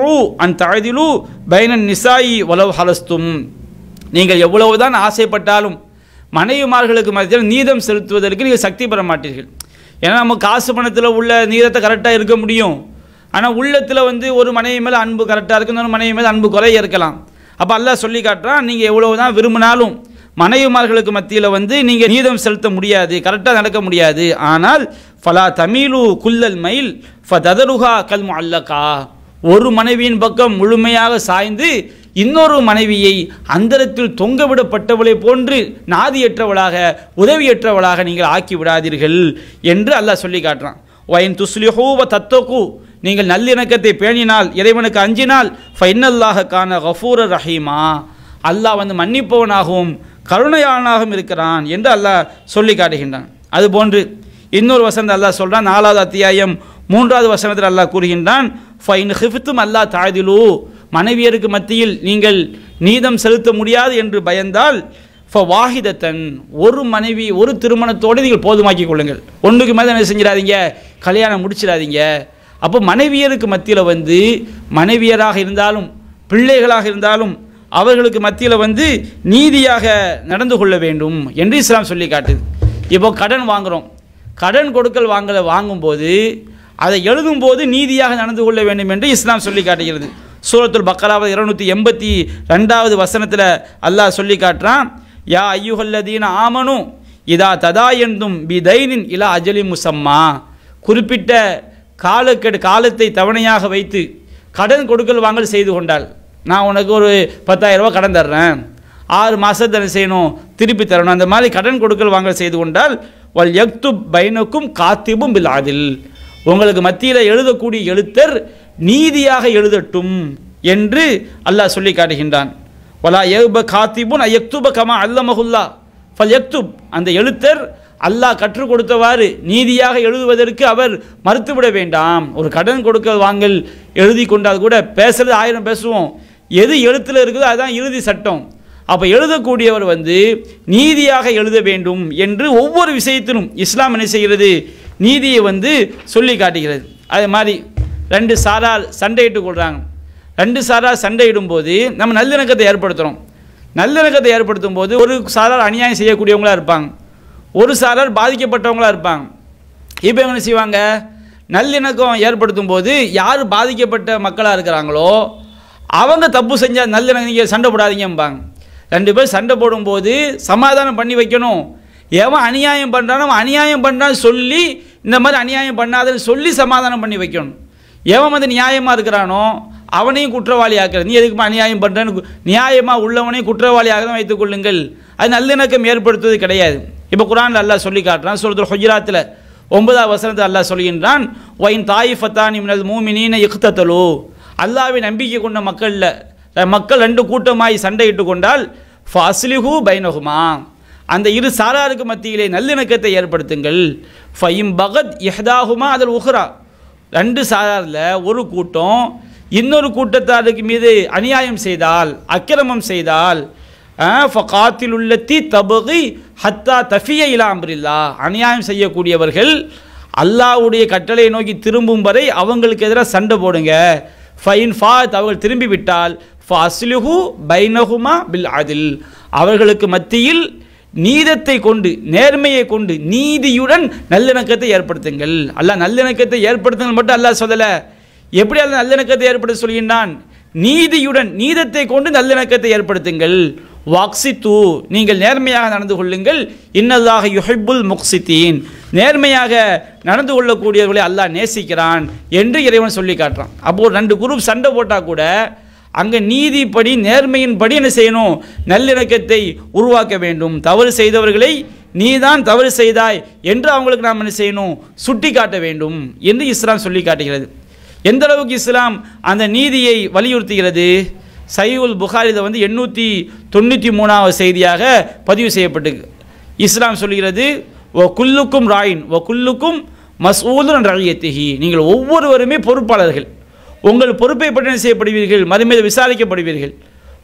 Speaker 1: அன் தழுதிலு பைனன் நிசாயி வலவ் ஹலஸ்தும் நீங்கள் எவ்வளவுதான் ஆசைப்பட்டாலும் மனைவிமார்களுக்கு மத்தியில் நீதம் செலுத்துவதற்கு நீங்கள் சக்தி பெற மாட்டீர்கள் ஏன்னா நம்ம காசு பணத்தில் உள்ள நீதத்தை கரெக்டாக இருக்க முடியும் ஆனால் உள்ளத்தில் வந்து ஒரு மனைவி மேலே அன்பு கரெக்டாக இருக்குது இன்னொரு மனைவி மேலே அன்பு குறைய இருக்கலாம் அப்போ அல்ல சொல்லி காட்டுறான் நீங்கள் எவ்வளோ தான் விரும்பினாலும் மனைவிமார்களுக்கு மத்தியில் வந்து நீங்கள் நீதம் செலுத்த முடியாது கரெக்டாக நடக்க முடியாது ஆனால் ஃபலா தமிழு குல்லல் மயில் ஃப ததருகா கல்மு அல்லக்கா ஒரு மனைவியின் பக்கம் முழுமையாக சாய்ந்து இன்னொரு மனைவியை அந்தரத்தில் தொங்கவிடப்பட்டவளை போன்று நாதியற்றவளாக உதவியற்றவளாக நீங்கள் ஆக்கி விடாதீர்கள் என்று அல்லாஹ் சொல்லி காட்டுறான் வயன் துஸ்லிஹோவ தத்தோக்கு நீங்கள் நல்லிணக்கத்தை பேணினால் இறைவனுக்கு அஞ்சினால் ஃபைனல்லாக காண கஃபூர ரஹீமா அல்லாஹ் வந்து மன்னிப்பவனாகவும் கருணையானாகவும் இருக்கிறான் என்று அல்லாஹ் சொல்லி காட்டுகின்றான் அதுபோன்று இன்னொரு வசனத்தை அல்லாஹ் சொல்கிறான் நாலாவது அத்தியாயம் மூன்றாவது வசனத்தில் அல்லாஹ் கூறுகின்றான் ஃபைன் ஹிஃப்தும் அல்லாஹ் தாதிலு மனைவியருக்கு மத்தியில் நீங்கள் நீதம் செலுத்த முடியாது என்று பயந்தால் இப்போ வாஹிதத்தன் ஒரு மனைவி ஒரு திருமணத்தோடு நீங்கள் போதுமாக்கி கொள்ளுங்கள் ஒன்றுக்கு மேலே என்ன செஞ்சிடாதீங்க கல்யாணம் முடிச்சிடாதீங்க அப்போ மனைவியருக்கு மத்தியில் வந்து மனைவியராக இருந்தாலும் பிள்ளைகளாக இருந்தாலும் அவர்களுக்கு மத்தியில் வந்து நீதியாக நடந்து கொள்ள வேண்டும் என்று இஸ்லாம் சொல்லி காட்டுது இப்போ கடன் வாங்குகிறோம் கடன் கொடுக்கல் வாங்கலை வாங்கும்போது அதை எழுதும்போது நீதியாக நடந்து கொள்ள வேண்டும் என்று இஸ்லாம் சொல்லி காட்டுகிறது சூரத்துல் பக்கராவது இருநூற்றி எண்பத்தி ரெண்டாவது வசனத்தில் அல்லாஹ் சொல்லி காட்டுறான் யா ஐயுகல்லதீன ஆமனும் இதா ததா என்றும் பிதைனின் இலா அஜலி முசம்மா குறிப்பிட்ட காலக்கெடு காலத்தை தவணையாக வைத்து கடன் கொடுக்கல் வாங்கல் செய்து கொண்டால் நான் உனக்கு ஒரு பத்தாயிரரூபா கடன் தர்றேன் ஆறு மாதத்தனை செய்யணும் திருப்பி தரணும் அந்த மாதிரி கடன் கொடுக்கல் வாங்கல் செய்து கொண்டால் வல் எக்து பைனுக்கும் காத்திபும் இல்லாதில் உங்களுக்கு மத்தியில் எழுதக்கூடிய எழுத்தர் நீதியாக எழுதட்டும் என்று அல்லாஹ் சொல்லி காட்டுகின்றான் வலா எஹ்ப காத்திபுன் எக்துப கமா அல்லமஹுல்லா ஃபல் எக்துப் அந்த எழுத்தர் அல்லாஹ் கற்றுக் கொடுத்தவாறு நீதியாக எழுதுவதற்கு அவர் மறுத்துவிட வேண்டாம் ஒரு கடன் கொடுக்க வாங்கல் எழுதி கொண்டால் கூட பேசுகிறது ஆயிரம் பேசுவோம் எது எழுத்தில் இருக்குதோ அதுதான் இறுதி சட்டம் அப்போ எழுதக்கூடியவர் வந்து நீதியாக எழுத வேண்டும் என்று ஒவ்வொரு விஷயத்திலும் இஸ்லாம் என்ன செய்கிறது நீதியை வந்து சொல்லி காட்டுகிறது அது மாதிரி ரெண்டு சாரார் சண்டையிட்டு கொள்கிறாங்க ரெண்டு சண்டையிடும் சண்டையிடும்போது நம்ம நல்லிணக்கத்தை ஏற்படுத்துகிறோம் நல்லிணக்கத்தை ஏற்படுத்தும் போது ஒரு சாரால் அநியாயம் செய்யக்கூடியவங்களாக இருப்பாங்க ஒரு சாரர் பாதிக்கப்பட்டவங்களாக இருப்பாங்க இப்போ என்ன செய்வாங்க நல்லிணக்கம் ஏற்படுத்தும் போது யார் பாதிக்கப்பட்ட மக்களாக இருக்கிறாங்களோ அவங்க தப்பு செஞ்சால் நல்லிணக்கம் நீங்கள் சண்டை போடாதீங்கம்பாங்க ரெண்டு பேர் சண்டை போடும்போது சமாதானம் பண்ணி வைக்கணும் எவன் அநியாயம் பண்ணுறானோ அவன் அநியாயம் பண்ணுறான்னு சொல்லி இந்த மாதிரி அநியாயம் பண்ணாதன்னு சொல்லி சமாதானம் பண்ணி வைக்கணும் எவன் வந்து நியாயமாக இருக்கிறானோ அவனையும் குற்றவாளி ஆக்கிற நீ எதுக்குமா அநியாயம் பண்ணுறேன்னு நியாயமாக உள்ளவனையும் குற்றவாளி தான் வைத்துக் கொள்ளுங்கள் அது நல்லிணக்கம் ஏற்படுத்துவது கிடையாது இப்போ குரான் அல்லாஹ் சொல்லி காட்டுறான் சொல்கிறது ஹுஜராத்தில் ஒன்பதாவது வசனத்தை அல்லாஹ் சொல்கின்றான் ஒயின் தாயிஃபத்தான் இம்னல் மூமினீன இக்தத்தலோ அல்லாவை நம்பிக்கை கொண்ட மக்களில் மக்கள் ரெண்டு கூட்டமாய் சண்டையிட்டு கொண்டால் ஃபாஸ்லிஹூ பைனகுமா அந்த இரு சாராருக்கு மத்தியிலே நல்லிணக்கத்தை ஏற்படுத்துங்கள் ஃபயிம் பகத் எஹ்தாகுமா அதில் உஹ்ரா ரெண்டு சாராரில் ஒரு கூட்டம் இன்னொரு கூட்டத்தாருக்கு மீது அநியாயம் செய்தால் அக்கிரமம் செய்தால் ஃபகாத்திலுள்ளத்தி தபுகி ஹத்தா தஃபிய இலாம்பிரில்லா அநியாயம் செய்யக்கூடியவர்கள் அல்லாவுடைய கட்டளையை நோக்கி திரும்பும் வரை அவங்களுக்கு எதிராக சண்டை போடுங்க ஃபைன் ஃபாத் அவர்கள் திரும்பிவிட்டால் ஃபாஸ்லுஹு பைனஹுமா பில் அதில் அவர்களுக்கு மத்தியில் நீதத்தை கொண்டு நேர்மையை கொண்டு நீதியுடன் நல்லிணக்கத்தை ஏற்படுத்துங்கள் அல்ல நல்லிணக்கத்தை ஏற்படுத்துங்கள் மட்டும் அல்லாஹ் சொல்லலை எப்படி அல்ல நல்லிணக்கத்தை ஏற்படுத்த சொல்கின்றான் நீதியுடன் நீதத்தை கொண்டு நல்லிணக்கத்தை ஏற்படுத்துங்கள் வாக்சி தூ நீங்கள் நேர்மையாக நடந்து கொள்ளுங்கள் இன்னதாக யுஹிபுல் முக்சித்தீன் நேர்மையாக நடந்து கொள்ளக்கூடியவர்களை அல்லாஹ் நேசிக்கிறான் என்று இறைவன் சொல்லி காட்டுறான் அப்போது ரெண்டு குரூப் சண்டை போட்டால் கூட அங்கே நீதிப்படி நேர்மையின்படி என்ன செய்யணும் நல்லிணக்கத்தை உருவாக்க வேண்டும் தவறு செய்தவர்களை நீ தான் தவறு செய்தாய் என்று அவங்களுக்கு நாம் என்ன செய்யணும் சுட்டி காட்ட வேண்டும் என்று இஸ்லாம் சொல்லி காட்டுகிறது எந்த அளவுக்கு இஸ்லாம் அந்த நீதியை வலியுறுத்துகிறது சையுல் புகார் இதை வந்து எண்ணூற்றி தொண்ணூற்றி மூணாவது செய்தியாக பதிவு செய்யப்பட்டிருக்கு இஸ்லாம் சொல்கிறது ஓ குல்லுக்கும் ராயின் ஓ குல்லுக்கும் மசூதுன் ரழியத்திகி நீங்கள் ஒவ்வொருவருமே பொறுப்பாளர்கள் உங்கள் பொறுப்பை பற்றி செய்யப்படுவீர்கள் மறுமீது விசாரிக்கப்படுவீர்கள்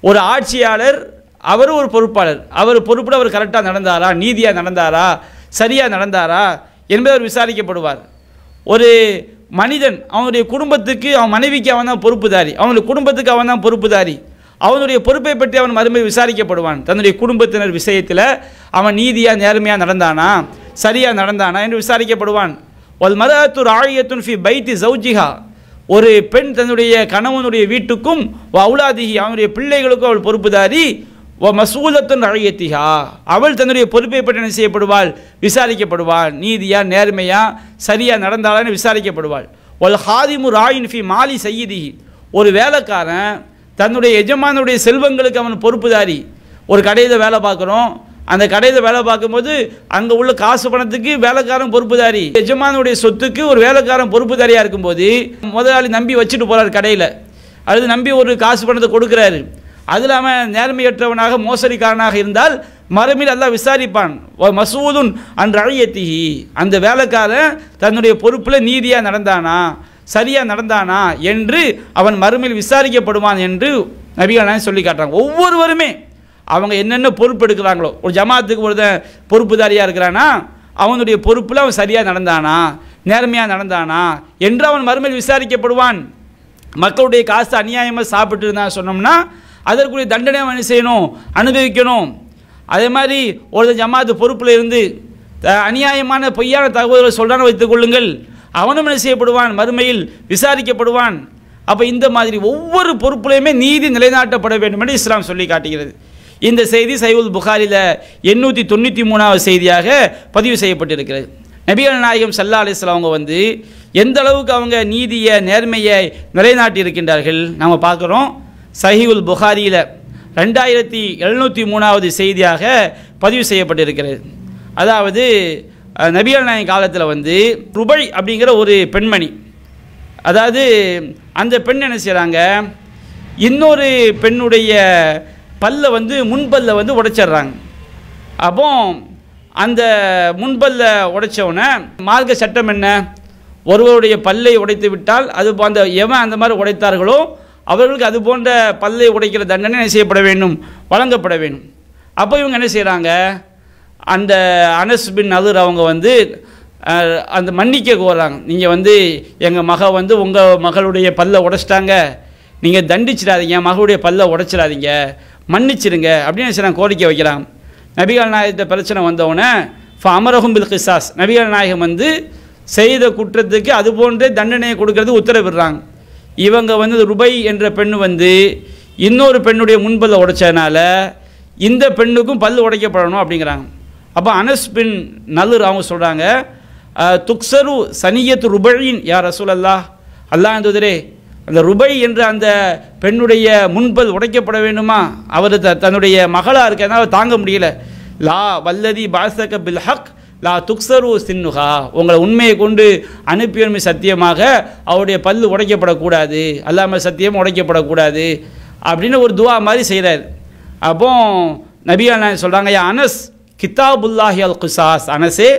Speaker 1: ஒரு ஆட்சியாளர் அவர் ஒரு பொறுப்பாளர் அவர் பொறுப்பில் அவர் கரெக்டாக நடந்தாரா நீதியாக நடந்தாரா சரியாக நடந்தாரா என்பதை அவர் விசாரிக்கப்படுவார் ஒரு மனிதன் அவனுடைய குடும்பத்துக்கு அவன் மனைவிக்கு அவன் தான் பொறுப்புதாரி அவனுடைய குடும்பத்துக்கு அவன் தான் பொறுப்புதாரி அவனுடைய பொறுப்பை பற்றி அவன் மறுமை விசாரிக்கப்படுவான் தன்னுடைய குடும்பத்தினர் விஷயத்தில் அவன் நீதியாக நேர்மையாக நடந்தானா சரியாக நடந்தானா என்று விசாரிக்கப்படுவான் ஒரு மதத்துர் ஆழியத்துன் ஃபி பைத்தி சௌஜிஹா ஒரு பெண் தன்னுடைய கணவனுடைய வீட்டுக்கும் அவுலாதிகி அவனுடைய பிள்ளைகளுக்கும் அவள் பொறுப்புதாரி ஓ மசூலத்தன் அழையத்திகா அவள் தன்னுடைய பொறுப்பை பற்றி என்ன செய்யப்படுவாள் விசாரிக்கப்படுவாள் நீதியா நேர்மையா சரியாக நடந்தாலும் விசாரிக்கப்படுவாள் ஒல் ஹாதிமு ராயின் ஃபி மாலி செய்யதி ஒரு வேலைக்காரன் தன்னுடைய எஜமானுடைய செல்வங்களுக்கு அவன் பொறுப்புதாரி ஒரு கடையில் வேலை பார்க்குறோம் அந்த கடையில் வேலை பார்க்கும்போது அங்கே உள்ள காசு பணத்துக்கு வேலைக்காரன் பொறுப்புதாரி எஜமானுடைய சொத்துக்கு ஒரு வேலைக்காரன் பொறுப்புதாரியாக இருக்கும்போது முதலாளி நம்பி வச்சுட்டு போகிறார் கடையில் அது நம்பி ஒரு காசு பணத்தை கொடுக்குறாரு அது இல்லாமல் நேர்மையற்றவனாக மோசடிக்காரனாக இருந்தால் மறுமையில் எல்லாம் விசாரிப்பான் மசூதுன் அன்று அழியத்திகி அந்த வேலைக்காரன் தன்னுடைய பொறுப்பில் நீதியாக நடந்தானா சரியாக நடந்தானா என்று அவன் மறுமையில் விசாரிக்கப்படுவான் என்று நபிகள் சொல்லி காட்டுறாங்க ஒவ்வொருவருமே அவங்க என்னென்ன பொறுப்பு எடுக்கிறாங்களோ ஒரு ஜமாத்துக்கு ஒருத்தன் பொறுப்புதாரியாக இருக்கிறானா அவனுடைய பொறுப்பில் அவன் சரியாக நடந்தானா நேர்மையாக நடந்தானா என்று அவன் மறுமையில் விசாரிக்கப்படுவான் மக்களுடைய காசு அநியாயமாக சாப்பிட்டு இருந்தான் சொன்னோம்னா அதற்குரிய தண்டனை அவன் செய்யணும் அனுபவிக்கணும் அதே மாதிரி ஒரு ஜமாத்து பொறுப்பில் இருந்து அநியாயமான பொய்யான தகவல்களை சொல்கிறான்னு வைத்துக் கொள்ளுங்கள் அவனும் என்ன செய்யப்படுவான் மறுமையில் விசாரிக்கப்படுவான் அப்போ இந்த மாதிரி ஒவ்வொரு பொறுப்புலையுமே நீதி நிலைநாட்டப்பட வேண்டும் என்று இஸ்லாம் சொல்லி காட்டுகிறது இந்த செய்தி சைவுல் புகாரில் எண்ணூற்றி தொண்ணூற்றி மூணாவது செய்தியாக பதிவு செய்யப்பட்டிருக்கிறது நபிகள் நாயகம் சல்லா அலிஸ்லாம் அவங்க வந்து எந்த அளவுக்கு அவங்க நீதியை நேர்மையை நிலைநாட்டி இருக்கின்றார்கள் நம்ம பார்க்குறோம் சஹிவுல் புகாரியில் ரெண்டாயிரத்தி எழுநூற்றி மூணாவது செய்தியாக பதிவு செய்யப்பட்டிருக்கிறது அதாவது நபிகள் நாயன் காலத்தில் வந்து ருபை அப்படிங்கிற ஒரு பெண்மணி அதாவது அந்த பெண் என்ன செய்கிறாங்க இன்னொரு பெண்ணுடைய பல்லை வந்து முன்பல்ல வந்து உடைச்சிட்றாங்க அப்போ அந்த முன்பல்ல உடைச்சவுடனே மார்க்க சட்டம் என்ன ஒருவருடைய பல்லை உடைத்து விட்டால் அது அந்த எவன் அந்த மாதிரி உடைத்தார்களோ அவர்களுக்கு அது போன்ற பல்லை உடைக்கிற தண்டனை என்ன செய்யப்பட வேண்டும் வழங்கப்பட வேண்டும் அப்போ இவங்க என்ன செய்கிறாங்க அந்த அனஸ் பின் அதுர் அவங்க வந்து அந்த மன்னிக்க கோராங்க நீங்கள் வந்து எங்கள் மக வந்து உங்கள் மகளுடைய பல்லை உடைச்சிட்டாங்க நீங்கள் தண்டிச்சிடாதீங்க மகளுடைய பல்லை உடைச்சிடாதீங்க மன்னிச்சிருங்க அப்படின்னு சில கோரிக்கை வைக்கிறாங்க நபிகள் நாயகத்தை பிரச்சனை வந்தவுடனே இப்போ அமரகம் பில் கிசாஸ் நபிகள் நாயகம் வந்து செய்த குற்றத்துக்கு அது போன்றே தண்டனையை கொடுக்கறது உத்தரவிடுறாங்க இவங்க வந்து ருபை என்ற பெண் வந்து இன்னொரு பெண்ணுடைய முன்பல்ல உடைச்சதுனால இந்த பெண்ணுக்கும் பல் உடைக்கப்படணும் அப்படிங்கிறாங்க அப்போ அனஸ் பின் நல்லூர் அவங்க சொல்கிறாங்க துக்சரு சனியத்து ருபழின் யார் ரசூல் அல்லா அல்லா தூதரே அந்த ருபை என்ற அந்த பெண்ணுடைய முன்பல் உடைக்கப்பட வேண்டுமா அவர் த தன்னுடைய மகளாக இருக்கிறதுனால தாங்க முடியல லா வல்லதி பாசக பில் ஹக் லா துக்சரு சின்னுகா உங்களை உண்மையை கொண்டு அனுப்பியுரிமை சத்தியமாக அவருடைய பல்லு உடைக்கப்படக்கூடாது அல்லாமல் சத்தியம் உடைக்கப்படக்கூடாது அப்படின்னு ஒரு துவா மாதிரி செய்கிறார் அப்போ நபியான சொல்கிறாங்க ஐயா அனஸ் கிதாபுல்லாஹி அல் குசாஸ் அனசே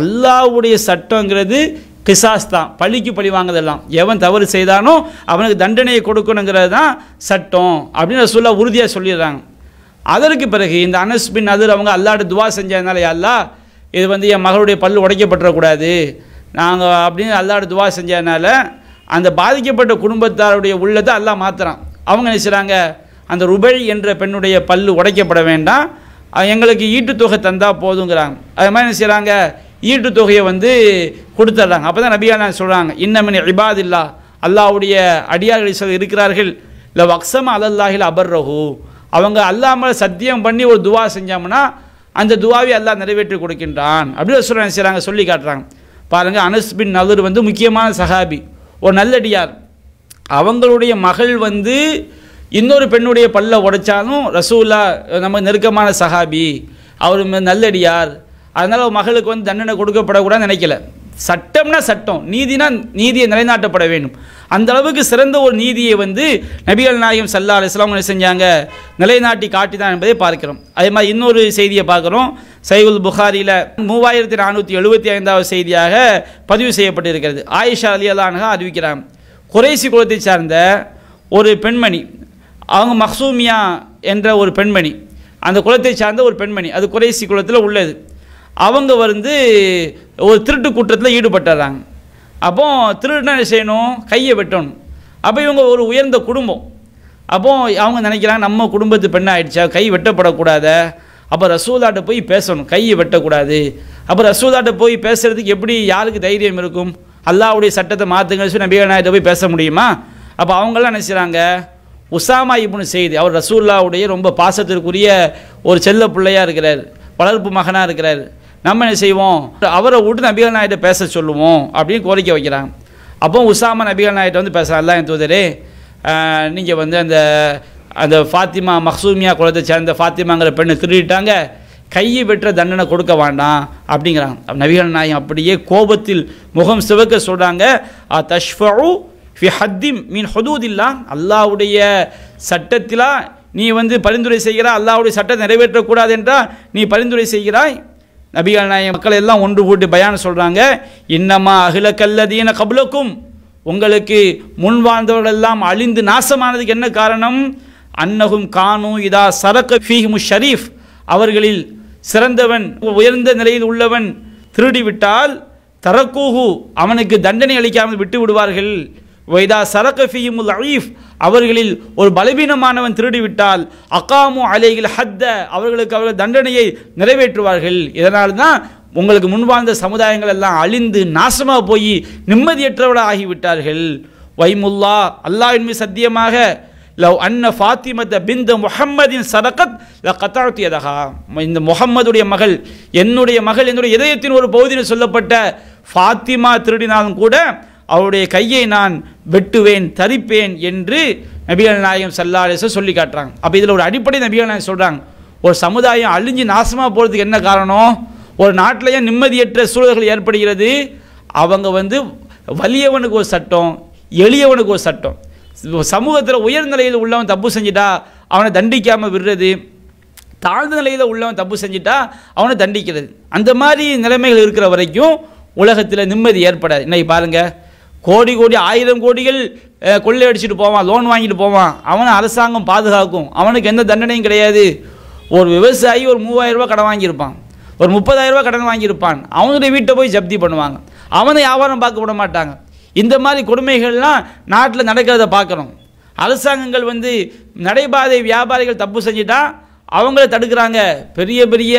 Speaker 1: அல்லாவுடைய சட்டங்கிறது கிசாஸ் தான் பழிக்கு பழி வாங்குதெல்லாம் எவன் தவறு செய்தானோ அவனுக்கு தண்டனையை கொடுக்கணுங்கிறது தான் சட்டம் அப்படின்னு சொல்ல உறுதியாக சொல்லிடுறாங்க அதற்கு பிறகு இந்த அனஸ் பின் அதிர் அவங்க அல்லாட்டு துவா செஞ்சதுனால அல்லா இது வந்து என் மகளுடைய பல் உடைக்கப்பட்டுறக்கூடாது நாங்கள் அப்படின்னு அல்லாட துவா செஞ்சதுனால அந்த பாதிக்கப்பட்ட குடும்பத்தாருடைய உள்ளத்தை அல்லா மாற்றுறான் அவங்க நினைச்சுறாங்க அந்த ருபழி என்ற பெண்ணுடைய பல் உடைக்கப்பட வேண்டாம் எங்களுக்கு ஈட்டுத்தொகை தந்தால் போதுங்கிறாங்க அது மாதிரி என்ன செய்கிறாங்க ஈட்டுத்தொகையை வந்து கொடுத்துட்றாங்க அப்போ தான் நபியானா சொல்கிறாங்க இன்னமின் இபாத் இல்லா அல்லாவுடைய அடியார்கள் சொல்ல இருக்கிறார்கள் இல்லை வக்சம் அலல்லாஹில் ரகு அவங்க அல்லாமல் சத்தியம் பண்ணி ஒரு துவா செஞ்சோம்னா அந்த துவாவை எல்லாம் நிறைவேற்றி கொடுக்கின்றான் அப்படி ரசூலா செய்கிறாங்க சொல்லி காட்டுறாங்க பாருங்கள் அனஸ் பின் நலூர் வந்து முக்கியமான சஹாபி ஒரு நல்லடியார் அவங்களுடைய மகள் வந்து இன்னொரு பெண்ணுடைய பல்ல உடைச்சாலும் ரசூல்லா நம்ம நெருக்கமான சஹாபி அவர் நல்லடியார் அதனால் மகளுக்கு வந்து தண்டனை கொடுக்கப்படக்கூடாதுன்னு நினைக்கல சட்டம்னா சட்டம் நீதினா நீதியை நிலைநாட்டப்பட வேண்டும் அந்த அளவுக்கு சிறந்த ஒரு நீதியை வந்து நபிகள் நாயகம் சல்லா அலிஸ்லாம் செஞ்சாங்க நிலைநாட்டி காட்டிதான் என்பதை பார்க்கிறோம் அதே மாதிரி இன்னொரு செய்தியை பார்க்குறோம் சைகுல் புகாரியில் மூவாயிரத்தி நானூற்றி எழுபத்தி ஐந்தாவது செய்தியாக பதிவு செய்யப்பட்டிருக்கிறது ஆயிஷா அலி அல்லானகா அறிவிக்கிறாங்க குறைசி குலத்தை சார்ந்த ஒரு பெண்மணி அவங்க மஹ்சூமியா என்ற ஒரு பெண்மணி அந்த குலத்தை சார்ந்த ஒரு பெண்மணி அது குறைசி குலத்தில் உள்ளது அவங்க வந்து ஒரு திருட்டு குற்றத்தில் ஈடுபட்டுறாங்க அப்போ திருடுனா என்ன செய்யணும் கையை வெட்டணும் அப்போ இவங்க ஒரு உயர்ந்த குடும்பம் அப்போ அவங்க நினைக்கிறாங்க நம்ம குடும்பத்து பெண்ணாக ஆயிடுச்சா கை வெட்டப்படக்கூடாத அப்போ ரசூலாட்ட போய் பேசணும் கையை வெட்டக்கூடாது அப்போ ரசூலாட்ட போய் பேசுகிறதுக்கு எப்படி யாருக்கு தைரியம் இருக்கும் அல்லாவுடைய சட்டத்தை மாற்றுங்க சொல்லி நபிகள்நாயகத்தை போய் பேச முடியுமா அப்போ அவங்களாம் நினச்சிறாங்க உசாமா இப்னு செய்தி அவர் ரசூல்லாவுடைய ரொம்ப பாசத்திற்குரிய ஒரு செல்ல பிள்ளையாக இருக்கிறார் வளர்ப்பு மகனாக இருக்கிறார் நம்ம என்ன செய்வோம் அவரை விட்டு நபிகள் நாயிட்ட பேச சொல்லுவோம் அப்படின்னு கோரிக்கை வைக்கிறாங்க அப்போ உசாமா நபிகள் நாயிட்ட வந்து பேசலாம் என் தூதரே நீங்கள் வந்து அந்த அந்த ஃபாத்திமா மஹசூமியா குலத்தை சேர்ந்த ஃபாத்திமாங்கிற பெண்ணை திருடிட்டாங்க கையை வெட்டுற தண்டனை கொடுக்க வேண்டாம் அப்படிங்கிறாங்க நபிகள் நாயம் அப்படியே கோபத்தில் முகம் சிவக்க சொல்கிறாங்க தஷ்ஃபு ஃபி ஹத்திம் மீன் ஹதூதில்லா அல்லாவுடைய சட்டத்திலா நீ வந்து பரிந்துரை செய்கிறாய் அல்லாவுடைய சட்டத்தை நிறைவேற்றக்கூடாது என்றால் நீ பரிந்துரை செய்கிறாய் நபிகள் நாயகம் மக்கள் எல்லாம் ஒன்று கூட்டி பயானம் சொல்கிறாங்க இன்னமா கல்லதீன கபுலக்கும் உங்களுக்கு முன் வாழ்ந்தவர்களெல்லாம் அழிந்து நாசமானதுக்கு என்ன காரணம் அன்னகும் கானு இதா சரக்க ஃபீஹிமு ஷரீஃப் அவர்களில் சிறந்தவன் உயர்ந்த நிலையில் உள்ளவன் திருடிவிட்டால் தரக்கூகு அவனுக்கு தண்டனை அளிக்காமல் விட்டு விடுவார்கள் வைதா சரகஃபியுமுல் அயீஃப் அவர்களில் ஒரு பலவீனமானவன் திருடிவிட்டால் அகாமு அலைகள் ஹத்த அவர்களுக்கு அவர்கள் தண்டனையை நிறைவேற்றுவார்கள் இதனால் தான் உங்களுக்கு முன்வாழ்ந்த சமுதாயங்கள் எல்லாம் அழிந்து நாசமாக போய் நிம்மதியற்றவர்களாக ஆகிவிட்டார்கள் வைமுல்லா அல்லாஹின் மீது சத்தியமாக லவ் அன்ன ஃபாத்திமத்த பிந்த முஹம்மதின் சதக்கத் ல கத்தாழ்த்தியதகா இந்த முகம்மதுடைய மகள் என்னுடைய மகள் என்னுடைய இதயத்தின் ஒரு பகுதியில் சொல்லப்பட்ட ஃபாத்திமா திருடினாலும் கூட அவருடைய கையை நான் வெட்டுவேன் தரிப்பேன் என்று நபிகள் நாயகம் சல்லாலேச சொல்லி காட்டுறாங்க அப்போ இதில் ஒரு அடிப்படை நபிகள் நாயகம் சொல்கிறாங்க ஒரு சமுதாயம் அழிஞ்சு நாசமாக போகிறதுக்கு என்ன காரணம் ஒரு நாட்டிலேயே நிம்மதியற்ற சூழல்கள் ஏற்படுகிறது அவங்க வந்து வலியவனுக்கு ஒரு சட்டம் எளியவனுக்கு ஒரு சட்டம் சமூகத்தில் உயர்நிலையில் உள்ளவன் தப்பு செஞ்சிட்டா அவனை தண்டிக்காமல் விடுறது தாழ்ந்த நிலையில் உள்ளவன் தப்பு செஞ்சிட்டா அவனை தண்டிக்கிறது அந்த மாதிரி நிலைமைகள் இருக்கிற வரைக்கும் உலகத்தில் நிம்மதி ஏற்படாது இன்னைக்கு பாருங்கள் கோடி கோடி ஆயிரம் கோடிகள் கொள்ளையடிச்சிட்டு போவான் லோன் வாங்கிட்டு போவான் அவனை அரசாங்கம் பாதுகாக்கும் அவனுக்கு எந்த தண்டனையும் கிடையாது ஒரு விவசாயி ஒரு மூவாயிரரூபா கடன் வாங்கியிருப்பான் ஒரு முப்பதாயிரரூபா கடன் வாங்கியிருப்பான் அவனுடைய வீட்டை போய் ஜப்தி பண்ணுவாங்க அவனை வியாபாரம் பார்க்க விட மாட்டாங்க இந்த மாதிரி கொடுமைகள்லாம் நாட்டில் நடக்கிறத பார்க்குறோம் அரசாங்கங்கள் வந்து நடைபாதை வியாபாரிகள் தப்பு செஞ்சுட்டா அவங்கள தடுக்கிறாங்க பெரிய பெரிய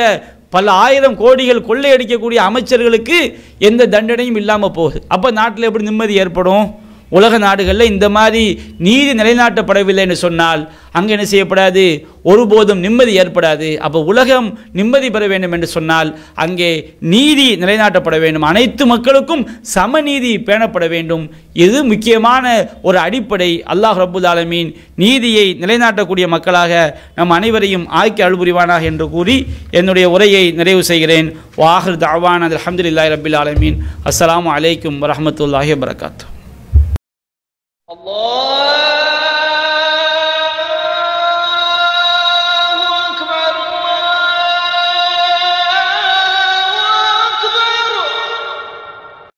Speaker 1: பல ஆயிரம் கோடிகள் கொள்ளையடிக்கக்கூடிய அமைச்சர்களுக்கு எந்த தண்டனையும் இல்லாமல் போகுது அப்போ நாட்டில் எப்படி நிம்மதி ஏற்படும் உலக நாடுகளில் இந்த மாதிரி நீதி நிலைநாட்டப்படவில்லை என்று சொன்னால் அங்கே என்ன செய்யப்படாது ஒருபோதும் நிம்மதி ஏற்படாது அப்போ உலகம் நிம்மதி பெற வேண்டும் என்று சொன்னால் அங்கே நீதி நிலைநாட்டப்பட வேண்டும் அனைத்து மக்களுக்கும் சமநீதி பேணப்பட வேண்டும் இது முக்கியமான ஒரு அடிப்படை அல்லாஹ் ரபுல் ஆலமீன் நீதியை நிலைநாட்டக்கூடிய மக்களாக நம் அனைவரையும் ஆக்கி அழுபுரிவானாக என்று கூறி என்னுடைய உரையை நிறைவு செய்கிறேன் வாகர் தாவான் இல்லாஹ் ரபுல் ஆலமீன் அஸ்லாம் அலைக்கும் வரமத்துல்லாஹி வரகாத்தூ Allah